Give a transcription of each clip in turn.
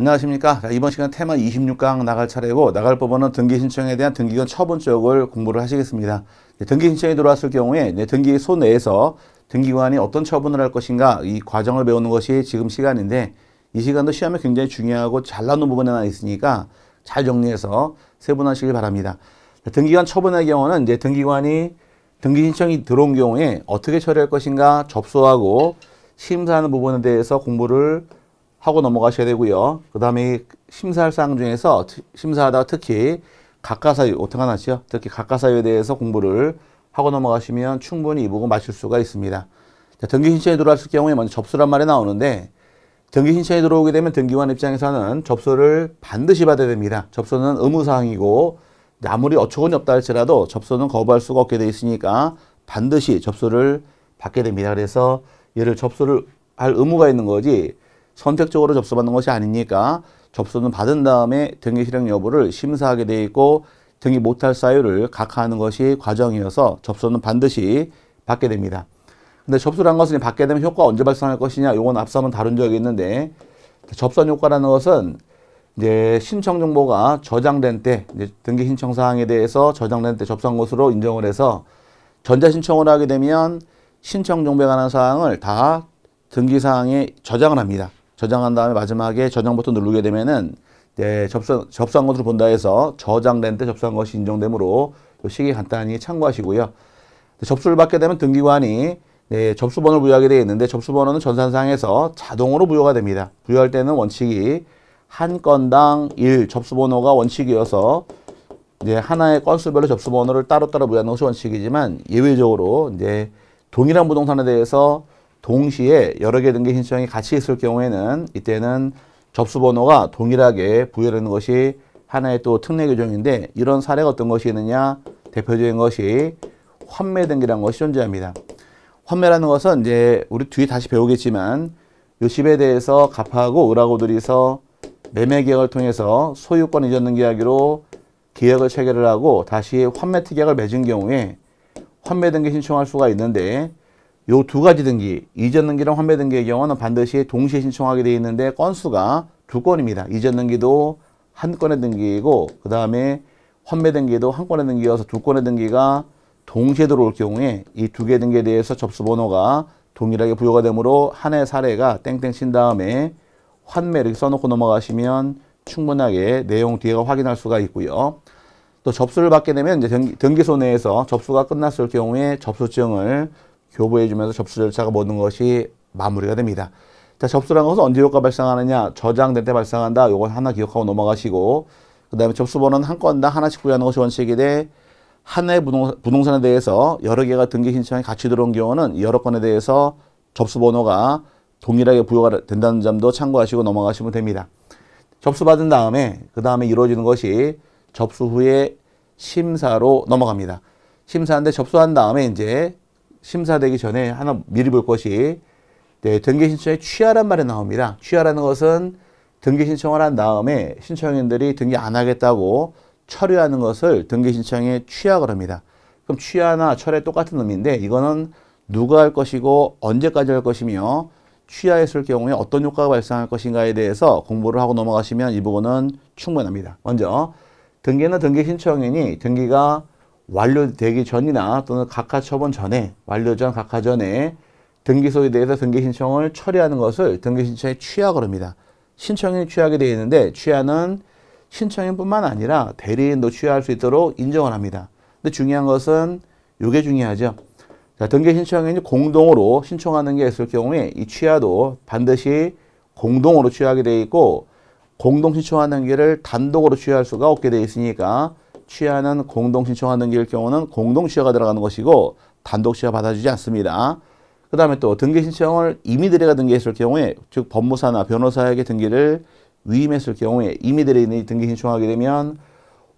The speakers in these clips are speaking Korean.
안녕하십니까. 자, 이번 시간 테마 26강 나갈 차례고 나갈 법원은 등기 신청에 대한 등기권 처분 쪽을 공부를 하시겠습니다. 네, 등기 신청이 들어왔을 경우에 내 네, 등기 소 내에서 등기관이 어떤 처분을 할 것인가 이 과정을 배우는 것이 지금 시간인데 이 시간도 시험에 굉장히 중요하고 잘 나오는 부분에 나 있으니까 잘 정리해서 세분하시길 바랍니다. 자, 네, 등기관 처분의 경우는 이제 등기관이 등기 신청이 들어온 경우에 어떻게 처리할 것인가 접수하고 심사하는 부분에 대해서 공부를 하고 넘어가셔야 되고요. 그 다음에 심사할 사항 중에서 심사하다가 특히 각가사유, 어떻게 하 나시죠? 특히 각가사유에 대해서 공부를 하고 넘어가시면 충분히 이 부분 마실 수가 있습니다. 자, 등기 신청에 들어왔을 경우에 먼저 접수란 말이 나오는데 등기 신청에 들어오게 되면 등기관 입장에서는 접수를 반드시 받아야 됩니다. 접수는 의무사항이고 아무리 어처구니 없다 할지라도 접수는 거부할 수가 없게 돼 있으니까 반드시 접수를 받게 됩니다. 그래서 얘를 접수를 할 의무가 있는 거지 선택적으로 접수받는 것이 아니니까 접수는 받은 다음에 등기 실행 여부를 심사하게 되어 있고 등기 못할 사유를 각하하는 것이 과정이어서 접수는 반드시 받게 됩니다. 근데 접수란 것은 받게 되면 효과 가 언제 발생할 것이냐 요건 앞서 한번 다룬 적이 있는데 접수한 효과라는 것은 이제 신청 정보가 저장된 때 등기 신청 사항에 대해서 저장된 때 접수한 것으로 인정을 해서 전자 신청을 하게 되면 신청 정보에 관한 사항을 다 등기 사항에 저장을 합니다. 저장한 다음에 마지막에 저장 부터 누르게 되면은 이제 접수, 접수한 것으로 본다 해서 저장된 때 접수한 것이 인정되므로 이 시기 간단히 참고하시고요. 접수를 받게 되면 등기관이 네, 접수번호를 부여하게 되어 있는데 접수번호는 전산상에서 자동으로 부여가 됩니다. 부여할 때는 원칙이 한 건당 일 접수번호가 원칙이어서 이제 하나의 건수별로 접수번호를 따로따로 부여하는 것이 원칙이지만 예외적으로 이제 동일한 부동산에 대해서 동시에 여러 개 등기 신청이 같이 있을 경우에는 이때는 접수 번호가 동일하게 부여되는 것이 하나의 또 특례 규정인데 이런 사례가 어떤 것이 있느냐 대표적인 것이 환매 등기라는 것이 존재합니다. 환매라는 것은 이제 우리 뒤에 다시 배우겠지만 요집에 대해서 갑하고 을하고들이서 매매 계약을 통해서 소유권 이전 등기하기로 계약을 체결을 하고 다시 환매 특약을 맺은 경우에 환매 등기 신청할 수가 있는데 요두 가지 등기, 이전 등기랑 환매 등기의 경우는 반드시 동시에 신청하게 되어 있는데 건수가 두 건입니다. 이전 등기도 한 건의 등기이고 그 다음에 환매 등기도 한 건의 등기여서 두 건의 등기가 동시에 들어올 경우에 이 두 개 등기에 대해서 접수 번호가 동일하게 부여가 되므로 한 해 사례가 땡땡 친 다음에 환매 이렇게 써놓고 넘어가시면 충분하게 내용 뒤에가 확인할 수가 있고요. 또 접수를 받게 되면 이제 등기소 내에서 접수가 끝났을 경우에 접수증을 교부해주면서 접수 절차가 모든 것이 마무리가 됩니다. 자, 접수란 것은 언제 효과 발생하느냐? 저장된 때 발생한다. 요걸 하나 기억하고 넘어가시고 그 다음에 접수번호는 한 건당 하나씩 구하는 것이 원칙이되 한해 부동산, 에 대해서 여러 개가 등기 신청이 같이 들어온 경우는 여러 건에 대해서 접수번호가 동일하게 부여가 된다는 점도 참고하시고 넘어가시면 됩니다. 접수받은 다음에 그 다음에 이루어지는 것이 접수 후에 심사로 넘어갑니다. 심사인데 접수한 다음에 이제 심사되기 전에 하나 미리 볼 것이 네, 등기 신청에 취하란 말이 나옵니다. 취하라는 것은 등기 신청을 한 다음에 신청인들이 등기 안 하겠다고 철회하는 것을 등기 신청에 취하 그럽니다. 그럼 취하나 철회 똑같은 의미인데 이거는 누가 할 것이고 언제까지 할 것이며 취하했을 경우에 어떤 효과가 발생할 것인가에 대해서 공부를 하고 넘어가시면 이 부분은 충분합니다. 먼저 등기는 등기 신청인이 등기가 완료되기 전이나 또는 각하 처분 전에 완료 전 각하 전에 등기소에 대해서 등기 신청을 처리하는 것을 등기 신청의 취약을 합니다. 신청인이 취약이 되어 있는데 취하는 신청인뿐만 아니라 대리인도 취할 수 있도록 인정을 합니다. 근데 중요한 것은 이게 중요하죠. 자, 등기 신청인이 공동으로 신청하는 게 있을 경우에 이 취하도 반드시 공동으로 취하게 되어 있고 공동 신청하는 길을 단독으로 취할 수가 없게 되어 있으니까 취하는 공동 신청하는 일 경우는 공동 취하가 들어가는 것이고 단독 취하 받아주지 않습니다. 그 다음에 또 등기 신청을 임의대리가 등기했을 경우에 즉 법무사나 변호사에게 등기를 위임했을 경우에 임의대이 등기 신청하게 되면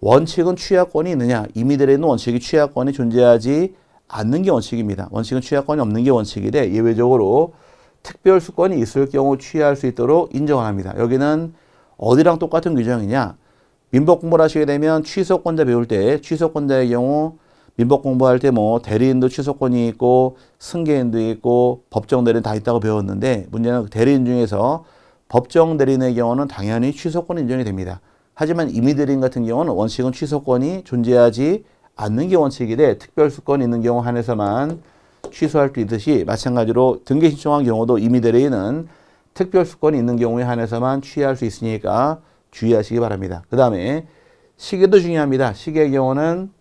원칙은 취하권이 있느냐 임의대리는 원칙이 취하권이 존재하지 않는 게 원칙입니다. 원칙은 취하권이 없는 게 원칙인데 예외적으로 특별 수권이 있을 경우 취할수 있도록 인정을 합니다. 여기는 어디랑 똑같은 규정이냐 민법 공부를 하시게 되면 취소권자 배울 때 취소권자의 경우 민법 공부할 때 뭐 대리인도 취소권이 있고 승계인도 있고 법정 대리인 다 있다고 배웠는데 문제는 그 대리인 중에서 법정 대리인의 경우는 당연히 취소권 인정이 됩니다. 하지만 임의 대리인 같은 경우는 원칙은 취소권이 존재하지 않는 게원칙이돼 특별수권이 있는 경우 한해서만 취소할 수 있듯이 마찬가지로 등기 신청한 경우도 임의 대리인은 특별수권이 있는 경우에 한해서만 취할 수 있으니까 주의하시기 바랍니다. 그 다음에 시계도 중요합니다. 시계의 경우는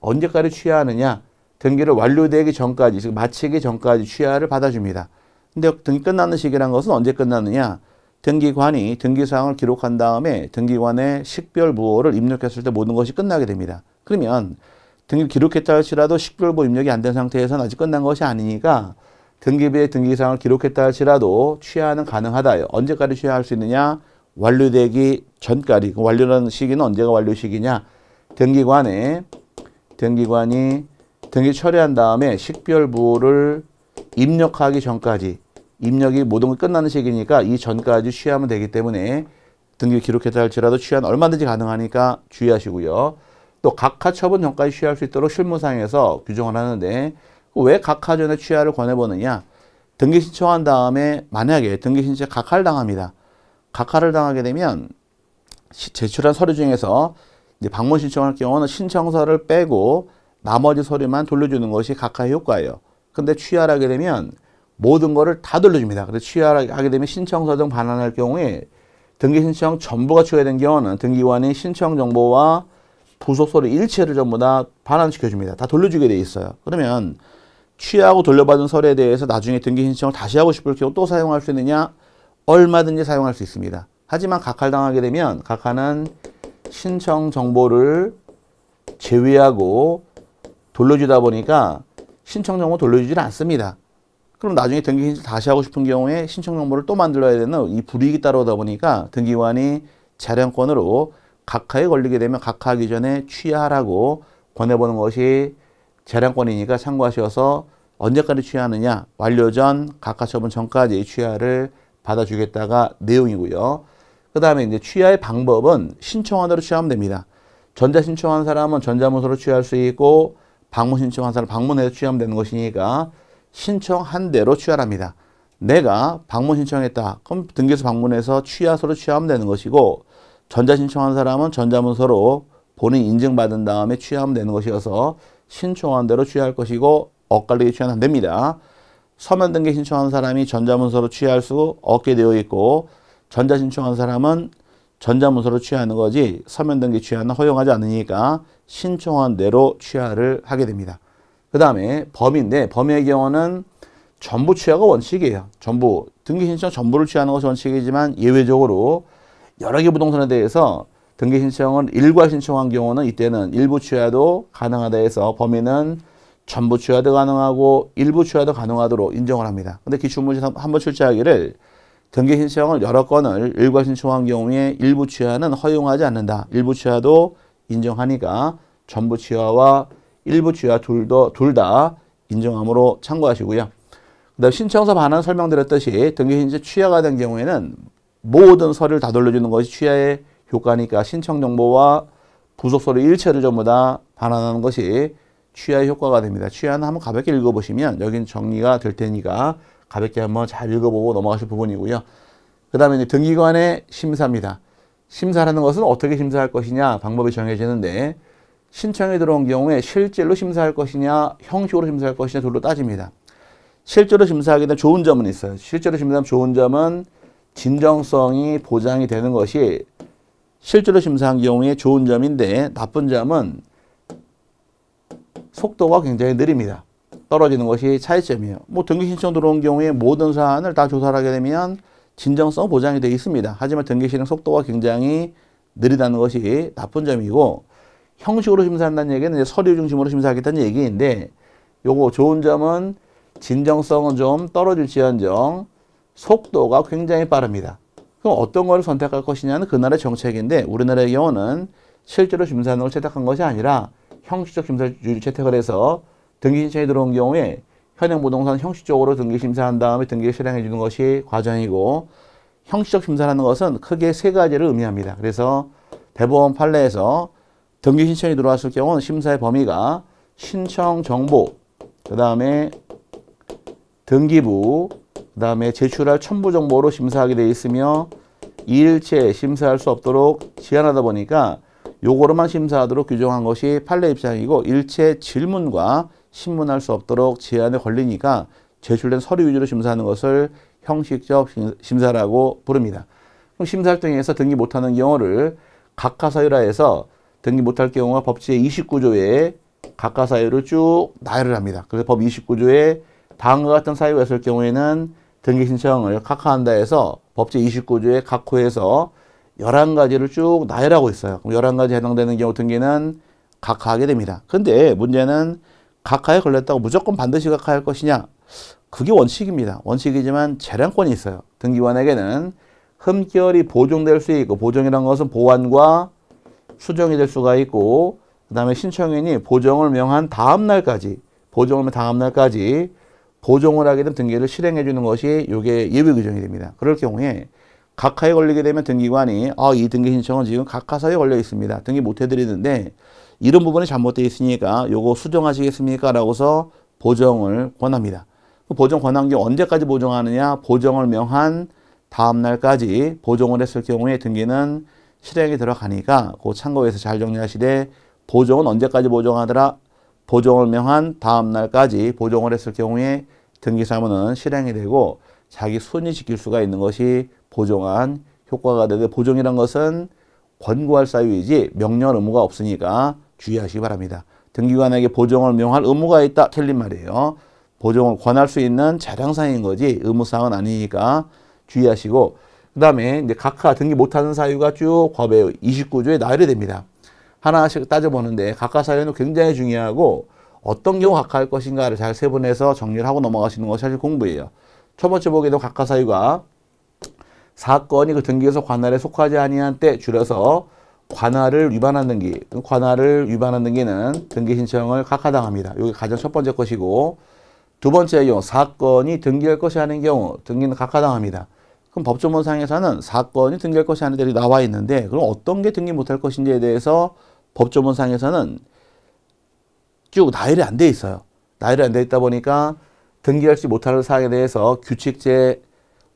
언제까지 취하느냐 등기를 완료되기 전까지 즉 마치기 전까지 취하를 받아줍니다. 근데 등기 끝나는 시기란 것은 언제 끝나느냐 등기관이 등기사항을 기록한 다음에 등기관의 식별 부호를 입력했을 때 모든 것이 끝나게 됩니다. 그러면 등기를 기록했다 할지라도 식별 부호 입력이 안 된 상태에서는 아직 끝난 것이 아니니까 등기비에 등기사항을 기록했다 할지라도 취하는 가능하다. 언제까지 취하할 수 있느냐? 완료되기 전까지 그 완료라는 시기는 언제가 완료 시기냐 등기관에 등기관이 등기 처리한 다음에 식별 부호를 입력하기 전까지 입력이 모든 게 끝나는 시기니까 이 전까지 취하면 되기 때문에 등기 기록했다 할지라도 취한 얼마든지 가능하니까 주의하시고요. 또 각하 처분 전까지 취할 수 있도록 실무상에서 규정을 하는데 왜 각하 전에 취하를 권해보느냐 등기 신청한 다음에 만약에 등기 신청 각하를 당합니다. 각하를 당하게 되면 제출한 서류 중에서 방문 신청할 경우는 신청서를 빼고 나머지 서류만 돌려주는 것이 각하의 효과예요. 근데 취하하게 되면 모든 거를 다 돌려줍니다. 그래서 취하하게 되면 신청서 등 반환할 경우에 등기 신청 전부가 취하된 경우는 등기관이 신청 정보와 부속 서류 일체를 전부 다 반환시켜줍니다. 다 돌려주게 돼 있어요. 그러면 취하하고 돌려받은 서류에 대해서 나중에 등기 신청을 다시 하고 싶을 경우 또 사용할 수 있느냐? 얼마든지 사용할 수 있습니다. 하지만 각할당하게 되면 각하는 신청 정보를 제외하고 돌려주다 보니까 신청 정보 돌려주질 않습니다. 그럼 나중에 등기신청 다시 하고 싶은 경우에 신청 정보를 또 만들어야 되는 이 불이익이 따라오다 보니까 등기관이 재량권으로 각하에 걸리게 되면 각하하기 전에 취하라고 권해보는 것이 재량권이니까 참고하셔서 언제까지 취하느냐 완료 전 각하 처분 전까지 취하를 받아주겠다가 내용이고요. 그 다음에 이제 취하의 방법은 신청한대로 취하면 됩니다. 전자 신청한 사람은 전자문서로 취할 수 있고 방문 신청한 사람은 방문해서 취하면 되는 것이니까 신청한 대로 취하랍니다. 내가 방문 신청했다. 그럼 등기소 방문해서 취하서로 취하면 되는 것이고 전자 신청한 사람은 전자문서로 본인 인증받은 다음에 취하면 되는 것이어서 신청한 대로 취할 것이고 엇갈리게 취하면 안 됩니다. 서면 등기 신청한 사람이 전자문서로 취할 수 없게 되어 있고 전자 신청한 사람은 전자문서로 취하는 거지 서면 등기 취하는 허용하지 않으니까 신청한 대로 취하를 하게 됩니다. 그 다음에 범위인데 범위의 경우는 전부 취하가 원칙이에요. 전부 등기 신청 전부를 취하는 것이 원칙이지만 예외적으로 여러 개 부동산에 대해서 등기 신청을 일괄 신청한 경우는 이때는 일부 취하도 가능하다 해서 범위는 전부 취하도 가능하고 일부 취하도 가능하도록 인정을 합니다. 근데 기출문제 한번 출제하기를 경계 신청을 여러 건을 일괄 신청한 경우에 일부 취하는 허용하지 않는다. 일부 취하도 인정하니까 전부 취하와 일부 취하 둘 다 인정함으로 참고하시고요. 그다음 신청서 반환 설명드렸듯이 등기 신청 취하가 된 경우에는 모든 서류를 다 돌려주는 것이 취하의 효과니까 신청 정보와 부속서류 일체를 전부 다 반환하는 것이 취하의 효과가 됩니다. 취하는 한번 가볍게 읽어보시면 여긴 정리가 될 테니까 가볍게 한번 잘 읽어보고 넘어가실 부분이고요. 그 다음에 이제 등기관의 심사입니다. 심사라는 것은 어떻게 심사할 것이냐 방법이 정해지는데 신청이 들어온 경우에 실제로 심사할 것이냐 형식으로 심사할 것이냐 둘로 따집니다. 실제로 심사하기에면 좋은 점은 있어요. 실제로 심사하면 좋은 점은 진정성이 보장이 되는 것이 실제로 심사한 경우에 좋은 점인데 나쁜 점은 속도가 굉장히 느립니다. 떨어지는 것이 차이점이에요. 뭐 등기 신청 들어온 경우에 모든 사안을 다 조사를 하게 되면 진정성 보장이 되어 있습니다. 하지만 등기 실행 속도가 굉장히 느리다는 것이 나쁜 점이고 형식으로 심사한다는 얘기는 이제 서류 중심으로 심사하겠다는 얘기인데 요거 좋은 점은 진정성은 좀 떨어질지언정 속도가 굉장히 빠릅니다. 그럼 어떤 걸 선택할 것이냐는 그날의 정책인데 우리나라의 경우는 실제로 심사하는 걸 채택한 것이 아니라 형식적 심사주의를 채택을 해서 등기 신청이 들어온 경우에 현행 부동산 형식적으로 등기 심사한 다음에 등기를 실행해 주는 것이 과정이고 형식적 심사라는 것은 크게 세 가지를 의미합니다. 그래서 대법원 판례에서 등기 신청이 들어왔을 경우는 심사의 범위가 신청 정보, 그 다음에 등기부, 그 다음에 제출할 첨부 정보로 심사하게 되어 있으며 일체 심사할 수 없도록 제한하다 보니까 요거로만 심사하도록 규정한 것이 판례 입장이고 일체 질문과 신문할 수 없도록 제한에 걸리니까 제출된 서류 위주로 심사하는 것을 형식적 심사라고 부릅니다. 그럼 심사활동에서 등기 못하는 경우를 각하사유라해서 등기 못할 경우가 법제 29조에 각하사유를 쭉 나열을 합니다. 그래서 법 29조에 다음과 같은 사유가 있을 경우에는 등기 신청을 각하한다 해서 법제 29조에 각호해서 1 1 가지를쭉 나열하고 있어요. 그럼 11가지 해당되는 경우 등기는 각하하게 됩니다. 근데 문제는 각하에 걸렸다고 무조건 반드시 각하할 것이냐? 그게 원칙입니다. 원칙이지만 재량권이 있어요. 등기관에게는 흠결이 보정될수 있고 보정이란 것은 보완과 수정이 될 수가 있고 그 다음에 신청인이 보정을 명한 다음 날까지 보정을 명 다음 날까지 보정을 하게 되면 등기를 실행해 주는 것이 이게 예외 규정이 됩니다. 그럴 경우에 각하에 걸리게 되면 등기관이 아, 이 등기 신청은 지금 각하사에 걸려 있습니다. 등기 못 해드리는데 이런 부분이 잘못되어 있으니까 요거 수정하시겠습니까? 라고서 보정을 권합니다. 그 보정 권한 게 언제까지 보정하느냐? 보정을 명한 다음 날까지 보정을 했을 경우에 등기는 실행에 들어가니까 그 참고해서 잘 정리하시되 보정은 언제까지 보정하더라? 보정을 명한 다음 날까지 보정을 했을 경우에 등기사무는 실행이 되고 자기 순위 지킬 수가 있는 것이 보정한 효과가 되되 보정이란 것은 권고할 사유이지 명령할 의무가 없으니까 주의하시기 바랍니다. 등기관에게 보종을 명할 의무가 있다. 틀린 말이에요. 보종을 권할 수 있는 자량사항인 거지 의무사항은 아니니까 주의하시고 그 다음에 이제 각하 등기 못하는 사유가 쭉 법의 29조에 나열이 됩니다. 하나씩 따져보는데 각하 사유는 굉장히 중요하고 어떤 경우 각하할 것인가를 잘 세분해서 정리를 하고 넘어가시는 것이 사실 공부예요. 첫 번째 보기에도 각하 사유가 사건이 그 등기에서 관할에 속하지 아니한 때 줄여서 관할을 위반한 등기, 관할을 위반한 등기는 등기 신청을 각하당합니다. 여기 가장 첫 번째 것이고 두 번째 경우 사건이 등기할 것이 아닌 경우 등기는 각하당합니다. 그럼 법조문상에서는 사건이 등기할 것이 아닌 데로 나와 있는데 그럼 어떤 게 등기 못할 것인지에 대해서 법조문상에서는 쭉 나열이 안돼 있어요. 나열이 안돼 있다 보니까 등기할지 못할 사항에 대해서 규칙 제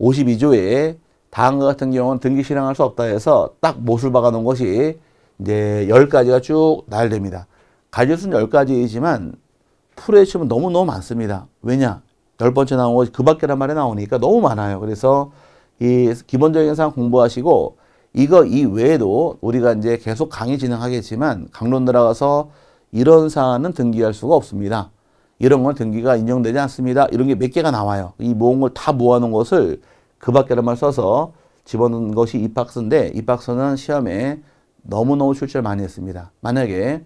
52조에 다음과 같은 경우는 등기 실행할 수 없다 해서 딱 못을 박아 놓은 것이 이제 10가지가 쭉 나열됩니다. 가지수는 10가지이지만 풀에 치면 너무너무 많습니다. 왜냐? 열 번째 나온 것이 그 밖에란 말에 나오니까 너무 많아요. 그래서 이 기본적인 사항 공부하시고 이거 이외에도 우리가 이제 계속 강의 진행하겠지만 강론 들어가서 이런 사안은 등기할 수가 없습니다. 이런 건 등기가 인정되지 않습니다. 이런 게 몇 개가 나와요. 이 모은 걸 다 모아놓은 것을 그 밖에란말 써서 집어넣은 것이 이 박스인데 이 박스는 시험에 너무너무 출제를 많이 했습니다. 만약에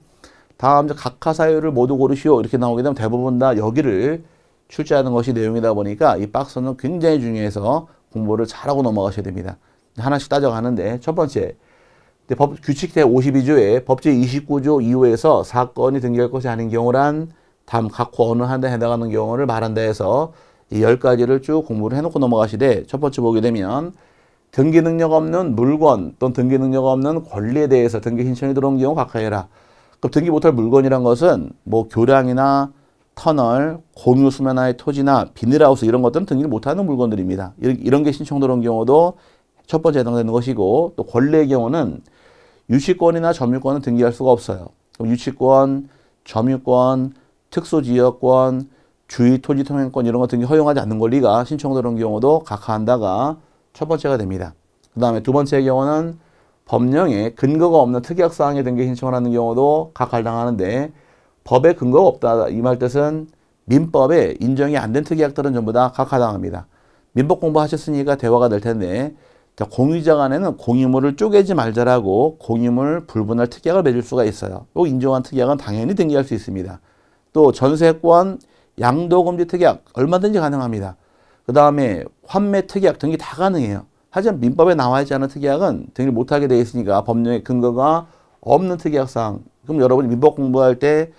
다음 각하 사유를 모두 고르시오 이렇게 나오게 되면 대부분 다 여기를 출제하는 것이 내용이다 보니까 이 박스는 굉장히 중요해서 공부를 잘하고 넘어가셔야 됩니다. 하나씩 따져가는데 첫 번째 법, 규칙 제52조에 법제 29조 이후에서 사건이 등기할 것이 아닌 경우란 다음 각 어느 한에 해당하는 경우를 말한다 해서 이 10가지를 쭉 공부를 해놓고 넘어가시되 첫 번째 보게 되면 등기 능력 없는 물건 또는 등기 능력 없는 권리에 대해서 등기 신청이 들어온 경우 각하해라. 그럼 등기 못할 물건이란 것은 뭐 교량이나 터널, 공유 수면화의 토지나 비닐하우스 이런 것들은 등기를 못하는 물건들입니다. 이런, 이런 게 신청 들어온 경우도 첫 번째 해당되는 것이고 또 권리의 경우는 유치권이나 점유권은 등기할 수가 없어요. 그럼 유치권, 점유권, 특수지역권, 주위 토지 통행권 이런 것은이 허용하지 않는 권리가 신청 되는 경우도 각하한다가 첫 번째가 됩니다. 그 다음에 두 번째의 경우는 법령에 근거가 없는 특약사항에 등기 신청을 하는 경우도 각할당하는데 법에 근거가 없다 이 말 뜻은 민법에 인정이 안 된 특약들은 전부 다 각하당합니다. 민법 공부하셨으니까 대화가 될 텐데 공유자 간에는 공유물을 쪼개지 말자라고 공유물 불분할 특약을 맺을 수가 있어요. 또 인정한 특약은 당연히 등기할 수 있습니다. 또 전세권, 양도금지 특약 얼마든지 가능합니다. 그 다음에 환매 특약 등기 다 가능해요. 하지만 민법에 나와 있지 않은 특약은 등기를 못하게 되어 있으니까 법령의 근거가 없는 특약상 그럼 여러분이 민법 공부할 때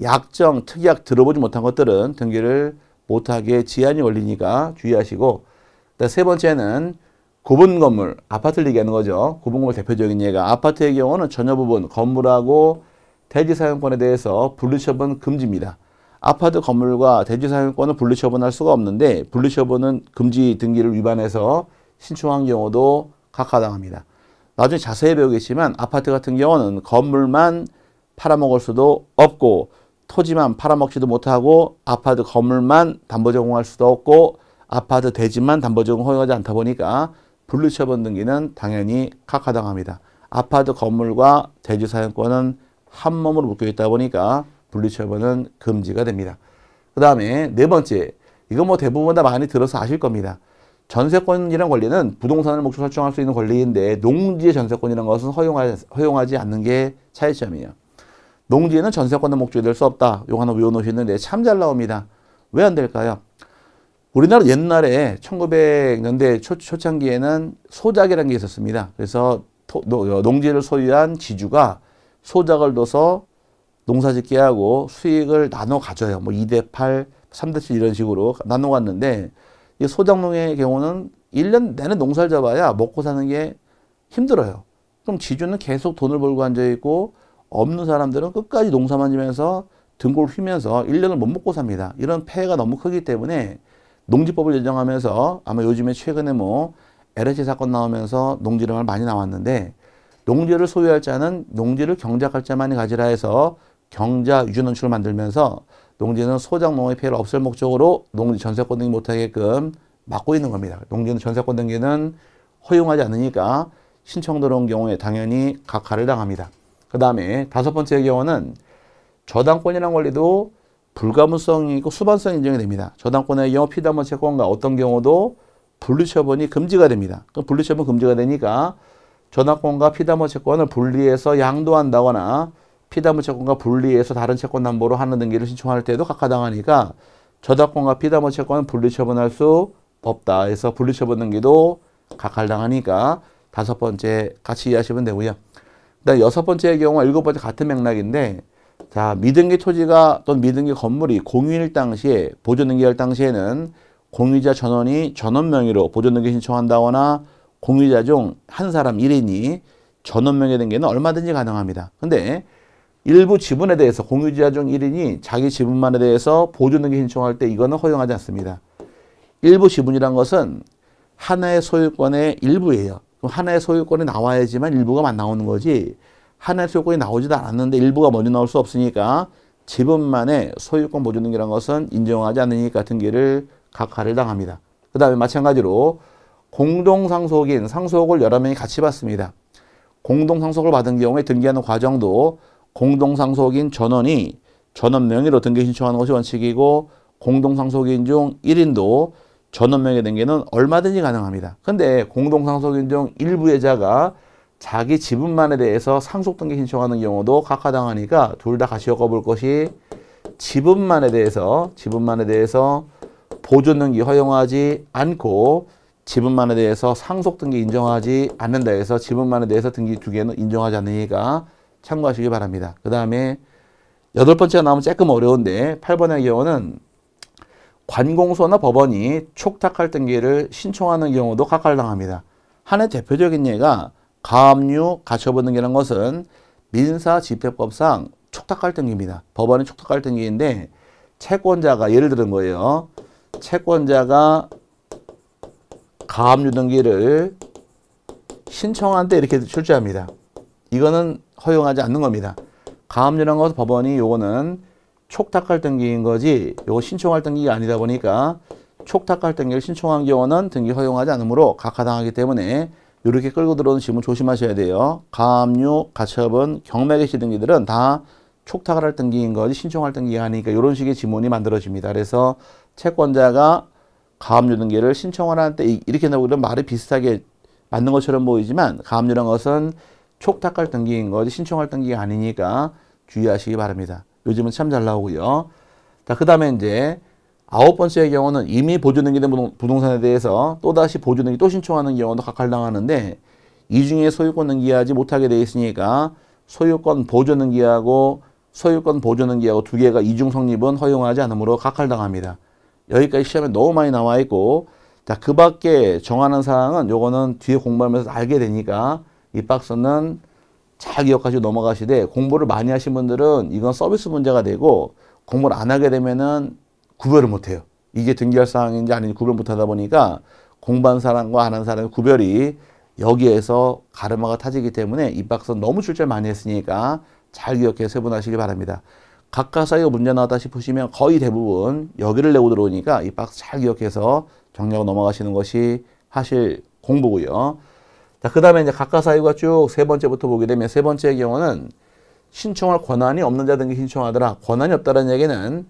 약정, 특약 들어보지 못한 것들은 등기를 못하게 지한이 걸리니까 주의하시고 세 번째는 구분 건물, 아파트를 얘기하는 거죠. 구분 건물 대표적인 예가 아파트의 경우는 전혀 부분 건물하고 대지 사용권에 대해서 분리처분 금지입니다. 아파트 건물과 대지 사용권을 분리처분할 수가 없는데 분리처분은 금지 등기를 위반해서 신청한 경우도 각하당합니다. 나중에 자세히 배우겠지만 아파트 같은 경우는 건물만 팔아먹을 수도 없고 토지만 팔아먹지도 못하고 아파트 건물만 담보 제공할 수도 없고 아파트 대지만 담보 제공 허용하지 않다 보니까 분리처분 등기는 당연히 각하당합니다. 아파트 건물과 대지 사용권은 한 몸으로 묶여 있다 보니까 분리처분은 금지가 됩니다. 그 다음에 네 번째, 이거 뭐 대부분 다 많이 들어서 아실 겁니다. 전세권이란 권리는 부동산을 목적으로 설정할 수 있는 권리인데 농지의 전세권이라는 것은 허용하지, 허용하지 않는 게 차이점이에요. 농지에는 전세권을 목적이 될 수 없다. 요거 하나 외워놓으셨는데 참 잘 나옵니다. 왜 안 될까요? 우리나라 옛날에 1900년대 초, 초창기에는 소작이라는 게 있었습니다. 그래서 토, 농지를 소유한 지주가 소작을 둬서 농사짓기 하고 수익을 나눠 가져요. 뭐 2 대 8, 3대 7 이런 식으로 나눠 갔는데 이 소작농의 경우는 1년 내내 농사를 잡아야 먹고 사는 게 힘들어요. 그럼 지주는 계속 돈을 벌고 앉아 있고 없는 사람들은 끝까지 농사만 지면서 등골 휘면서 1년을 못 먹고 삽니다. 이런 폐해가 너무 크기 때문에 농지법을 제정하면서 아마 요즘에 최근에 뭐 LH 사건 나오면서 농지를 많이 나왔는데 농지를 소유할 자는 농지를 경작할 자만이 가지라 해서 경자 유전원칙을 만들면서 농지는 소장농의 피해를 없앨 목적으로 농지 전세권 등기 못하게끔 막고 있는 겁니다. 농지는 전세권 등기는 허용하지 않으니까 신청 들어온 경우에 당연히 각하를 당합니다. 그 다음에 다섯 번째 경우는 저당권이라는 원리도 불가문성이 있고 수반성 인정이 됩니다. 저당권의 경우 피담원 채권과 어떤 경우도 분리처분이 금지가 됩니다. 그 분리처분 금지가 되니까 저당권과 피담원 채권을 분리해서 양도한다거나 피담보 채권과 분리해서 다른 채권 담보로 하는 등기를 신청할 때도 각하당하니까 저작권과 피담보 채권은 분리 처분할 수 없다 해서 분리 처분 등기도 각하당하니까 다섯 번째 같이 이해하시면 되고요. 그다음 여섯 번째의 경우 일곱 번째 같은 맥락인데 자 미등기 토지가 또는 미등기 건물이 공유일 당시에 보존등기할 당시에는 공유자 전원이 전원 명의로 보존등기 신청한다거나 공유자 중 한 사람 일인이 전원 명의 등기는 얼마든지 가능합니다. 근데 일부 지분에 대해서 공유지하 중 1인이 자기 지분만에 대해서 보조등기 신청할 때 이거는 허용하지 않습니다. 일부 지분이란 것은 하나의 소유권의 일부예요. 그럼 하나의 소유권이 나와야지만 일부가 나오는 거지 하나의 소유권이 나오지도 않았는데 일부가 먼저 나올 수 없으니까 지분만의 소유권 보조등기란 것은 인정하지 않으니까 등기를 각하를 당합니다. 그 다음에 마찬가지로 공동상속인 상속을 여러 명이 같이 받습니다. 공동상속을 받은 경우에 등기하는 과정도 공동상속인 전원이 전원 명의로 등기 신청하는 것이 원칙이고 공동상속인 중 1인도 전원 명의 등기는 얼마든지 가능합니다. 근데 공동상속인 중 일부의자가 자기 지분만에 대해서 상속 등기 신청하는 경우도 각하당하니까 둘다 같이 엮어볼 것이 지분만에 대해서 지분만에 대해서 보존 등기 허용하지 않고 지분만에 대해서 상속 등기 인정하지 않는다 해서 지분만에 대해서 등기 두 개는 인정하지 않으니까 참고하시기 바랍니다. 그 다음에 여덟 번째가 나오면 조금 어려운데 8번의 경우는 관공서나 법원이 촉탁 할등기를 신청하는 경우도 각할당합니다. 한해 대표적인 예가 가압류, 가처분 등기라는 것은 민사집행법상 촉탁 할등기입니다. 법원이 촉탁 할등기인데 채권자가 예를 들은 거예요. 채권자가 가압류 등기를 신청한 때 이렇게 출제합니다. 이거는 허용하지 않는 겁니다. 가압류라는 것은 법원이 요거는 촉탁할 등기인 거지 요거 신청할 등기가 아니다 보니까 촉탁할 등기를 신청한 경우는 등기 허용하지 않으므로 각하당하기 때문에 이렇게 끌고 들어오는 질문 조심하셔야 돼요. 가압류, 가처분, 경매개시 등기들은 다 촉탁을 할 등기인 거지 신청할 등기가 아니니까 이런 식의 지문이 만들어집니다. 그래서 채권자가 가압류 등기를 신청을 하는데 이렇게 나오고 이 말이 비슷하게 맞는 것처럼 보이지만 가압류란 것은 촉탁할 등기인 거지 신청할 등기가 아니니까 주의하시기 바랍니다. 요즘은 참 잘 나오고요. 자, 그 다음에 이제 아홉 번째의 경우는 이미 보조등기된 부동산에 대해서 또다시 보조등기 또 신청하는 경우도 각할당하는데 이 중에 소유권 등기하지 못하게 돼 있으니까 소유권 보조 등기하고 소유권 보조 등기하고 두 개가 이중 성립은 허용하지 않으므로 각할당합니다. 여기까지 시험에 너무 많이 나와 있고 자, 그 밖에 정하는 사항은 요거는 뒤에 공부하면서 알게 되니까 이 박스는 잘 기억하시고 넘어가시되 공부를 많이 하신 분들은 이건 서비스 문제가 되고 공부를 안 하게 되면은 구별을 못 해요. 이게 등기할 사항인지 아닌지 구별 못 하다 보니까 공부한 사람과 안한 사람의 구별이 여기에서 가르마가 타지기 때문에 이 박스는 너무 출제를 많이 했으니까 잘기억해 세분하시기 바랍니다. 각각사이가 문제 나왔다 싶으시면 거의 대부분 여기를 내고 들어오니까 이 박스 잘 기억해서 정리하고 넘어가시는 것이 하실 공부고요. 자, 그 다음에 이제 각각 사유가 쭉 세 번째부터 보게 되면 세 번째의 경우는 신청할 권한이 없는 자 등기 신청하더라. 권한이 없다는 얘기는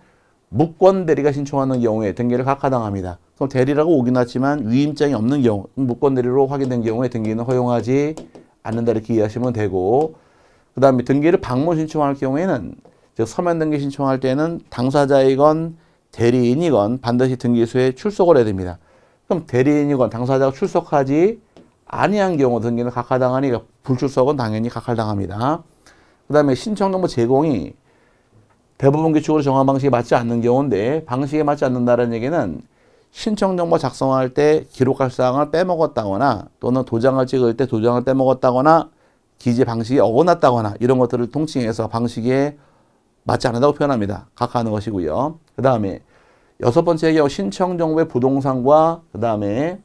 무권 대리가 신청하는 경우에 등기를 각하당합니다. 그럼 대리라고 오긴 하지만 위임장이 없는 경우, 무권 대리로 확인된 경우에 등기는 허용하지 않는다 이렇게 이해하시면 되고 그 다음에 등기를 방문 신청할 경우에는 즉 서면 등기 신청할 때는 당사자이건 대리인이건 반드시 등기소에 출석을 해야 됩니다. 그럼 대리인이건 당사자가 출석하지 아니한 경우 등기는 각하당하니 까 불출석은 당연히 각하당합니다. 그 다음에 신청 정보 제공이 대법원 규칙으로 정한 방식에 맞지 않는 경우인데 방식에 맞지 않는다는 얘기는 신청 정보 작성할 때 기록할 사항을 빼먹었다거나 또는 도장을 찍을 때 도장을 빼먹었다거나 기재 방식이 어긋났다거나 이런 것들을 통칭해서 방식에 맞지 않는다고 표현합니다. 각하하는 것이고요. 그 다음에 여섯 번째 경우 신청 정보의 부동산과 그 다음에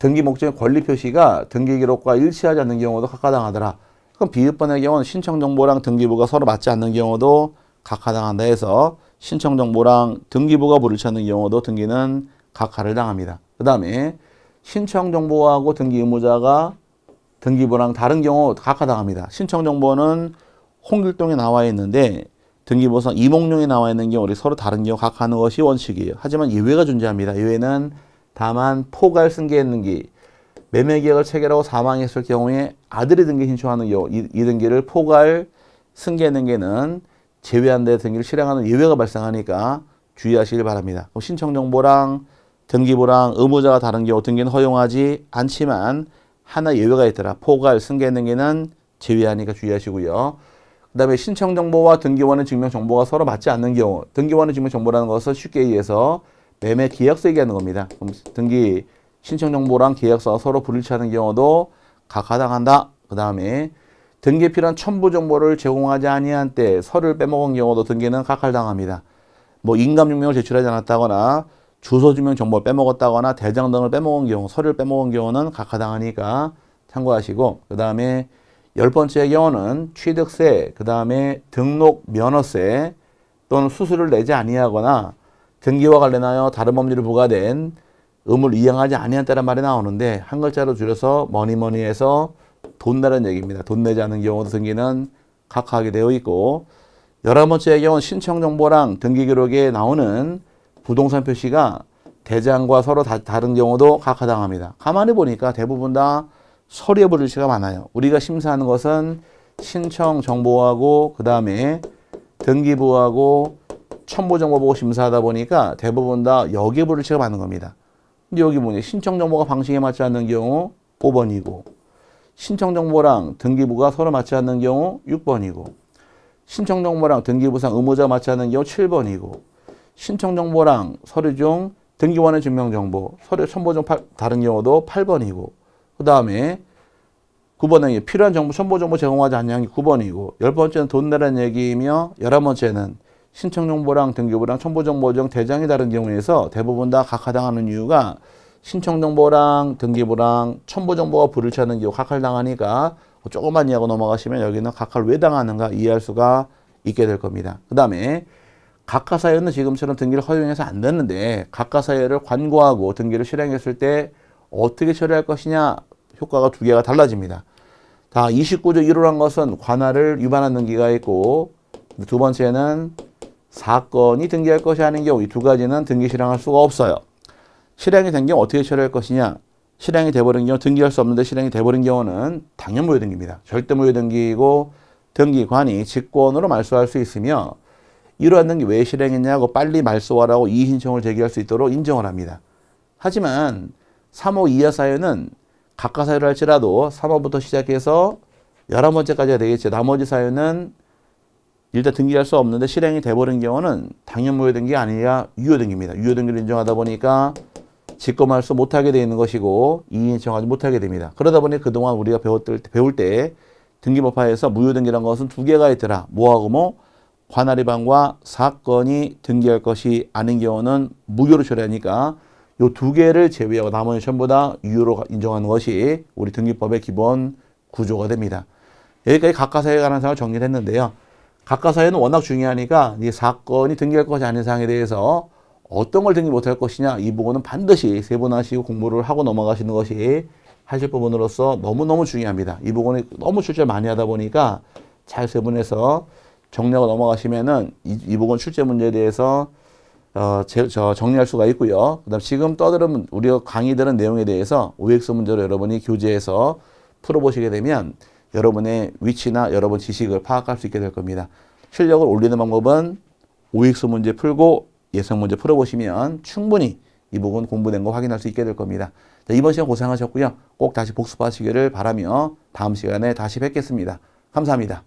등기 목적의 권리 표시가 등기 기록과 일치하지 않는 경우도 각하당하더라. 그럼 비읍번의 경우는 신청 정보랑 등기부가 서로 맞지 않는 경우도 각하당한다 해서 신청 정보랑 등기부가 불일치하는 경우도 등기는 각하를 당합니다. 그 다음에 신청 정보하고 등기 의무자가 등기부랑 다른 경우 각하당합니다. 신청 정보는 홍길동에 나와 있는데 등기부상 이몽룡이 나와 있는 경우 우리 서로 다른 경우 각하는 것이 원칙이에요. 하지만 예외가 존재합니다. 예외는 다만 포갈 승계했는기 매매계약을 체결하고 사망했을 경우에 아들이 등기 신청하는 경우 이, 이 등기를 포괄 승계했는기는 제외한 데 등기를 실행하는 예외가 발생하니까 주의하시길 바랍니다. 신청정보랑 등기부랑 의무자가 다른 경우 등기는 허용하지 않지만 하나 예외가 있더라. 포괄 승계등기는 제외하니까 주의하시고요. 그 다음에 신청정보와 등기원의 증명정보가 서로 맞지 않는 경우 등기원의 증명정보라는 것은 쉽게 얘기해서 매매 계약서 얘기하는 겁니다. 그럼 등기 신청 정보랑 계약서가 서로 불일치하는 경우도 각 하당한다. 그 다음에 등기에 필요한 첨부 정보를 제공하지 아니한 때 서를 류 빼먹은 경우도 등기는 각할당합니다. 뭐 인감증명을 제출하지 않았다거나 주소증명 정보를 빼먹었다거나 대장 등을 빼먹은 경우, 서류를 빼먹은 경우는 각하당하니까 참고하시고 그 다음에 열 번째 경우는 취득세, 그 다음에 등록 면허세 또는 수수료를 내지 아니하거나 등기와 관련하여 다른 법률이 부과된 의무를 이행하지 아니한다란 말이 나오는데 한 글자로 줄여서 머니머니에서 돈 내라는 얘기입니다. 돈 내지 않은 경우도 등기는 각하하게 되어 있고 열한 번째 경우는 신청 정보랑 등기 기록에 나오는 부동산 표시가 대장과 서로 다, 다른 경우도 각하당합니다. 가만히 보니까 대부분 다 서류에 불일치가 많아요. 우리가 심사하는 것은 신청 정보하고 그 다음에 등기부하고 첨부 정보 보고 심사하다 보니까 대부분 다 여기부를 취급하는 겁니다. 근데 여기 뭐냐 신청 정보가 방식에 맞지 않는 경우 5번이고 신청 정보랑 등기부가 서로 맞지 않는 경우 6번이고 신청 정보랑 등기부상 의무자 맞지 않는 경우 7번이고 신청 정보랑 서류 중 등기원의 증명 정보, 서류 첨부 중 다른 경우도 8번이고 그 다음에 9번은 필요한 정보, 첨부 정보 제공하지 않냐는 게 9번이고 10번째는 돈 내라는 얘기이며 11번째는 신청 정보랑 등기부랑 첨부 정보정 대장이 다른 경우에서 대부분 다 각하당하는 이유가 신청 정보랑 등기부랑 첨부 정보가 불일치하는 경우 각할당하니까 조금만 이해하고 넘어가시면 여기는 각하를왜 당하는가 이해할 수가 있게 될 겁니다. 그 다음에 각하사유는 지금처럼 등기를 허용해서 안됐는데 각하사유를 관고하고 등기를 실행했을 때 어떻게 처리할 것이냐 효과가 두 개가 달라집니다. 다 29조 1호란 것은 관할을 위반한 등기가 있고 두 번째는 사건이 등기할 것이 아닌 경우 이 두 가지는 등기 실행할 수가 없어요. 실행이 된 경우 어떻게 처리할 것이냐? 실행이 돼버린 경우 등기할 수 없는데 실행이 돼버린 경우는 당연 무효등기입니다. 절대 무효등기이고 등기관이 직권으로 말소할 수 있으며 이러한 등기 왜 실행했냐고 빨리 말소하라고 이의 신청을 제기할 수 있도록 인정을 합니다. 하지만 3호 이하 사유는 각하 사유를 할지라도 3호부터 시작해서 11번째까지가 되겠죠. 나머지 사유는 일단 등기할 수 없는데 실행이 돼버린 경우는 당연 무효등기 아니라 유효등기입니다. 유효등기를 인정하다 보니까 직검할 수 못하게 되어 있는 것이고 이인청하지 못하게 됩니다. 그러다 보니 그동안 우리가 배웠을 때, 배울 때 등기법화에서 무효등기란 것은 두 개가 있더라. 뭐하고 뭐 관할위반과 사건이 등기할 것이 아닌 경우는 무효로 처리하니까 요 두 개를 제외하고 나머지 전부 다 유효로 인정하는 것이 우리 등기법의 기본 구조가 됩니다. 여기까지 각과사에 관한 사항을 정리를 했는데요. 각각 사회는 워낙 중요하니까 이 사건이 등기할 것이 아닌 사항에 대해서 어떤 걸 등기 못할 것이냐 이 부분은 반드시 세분화시고 공부를 하고 넘어가시는 것이 하실 부분으로서 너무너무 중요합니다. 이 부분이 너무 출제 많이 하다 보니까 잘 세분해서 정리하고 넘어가시면은 이, 이 부분 출제 문제에 대해서 어, 제, 저 정리할 수가 있고요. 그다음 지금 떠들은 우리가 강의 들은 내용에 대해서 OX 문제로 여러분이 교재에서 풀어보시게 되면 여러분의 위치나 여러분 지식을 파악할 수 있게 될 겁니다. 실력을 올리는 방법은 오익수 문제 풀고 예상 문제 풀어보시면 충분히 이 부분 공부된 거 확인할 수 있게 될 겁니다. 자, 이번 시간 고생하셨고요. 꼭 다시 복습하시기를 바라며 다음 시간에 다시 뵙겠습니다. 감사합니다.